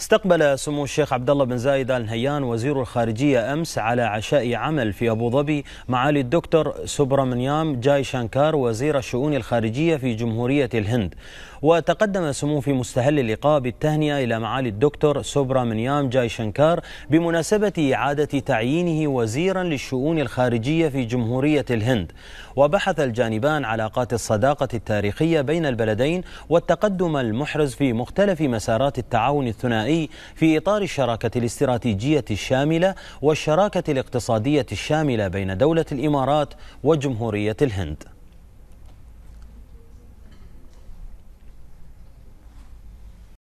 استقبل سمو الشيخ عبد الله بن زايد ال نهيان وزير الخارجيه امس على عشاء عمل في ابو ظبي معالي الدكتور سوبرامنيام جاي شانكار وزير الشؤون الخارجيه في جمهوريه الهند وتقدم سمو في مستهل اللقاء بالتهنئه الى معالي الدكتور سوبرامنيام جاي شانكار بمناسبه اعاده تعيينه وزيرا للشؤون الخارجيه في جمهوريه الهند وبحث الجانبان علاقات الصداقه التاريخيه بين البلدين والتقدم المحرز في مختلف مسارات التعاون الثنائي الغنائي في إطار الشراكة الاستراتيجية الشاملة والشراكة الاقتصادية الشاملة بين دولة الإمارات وجمهورية الهند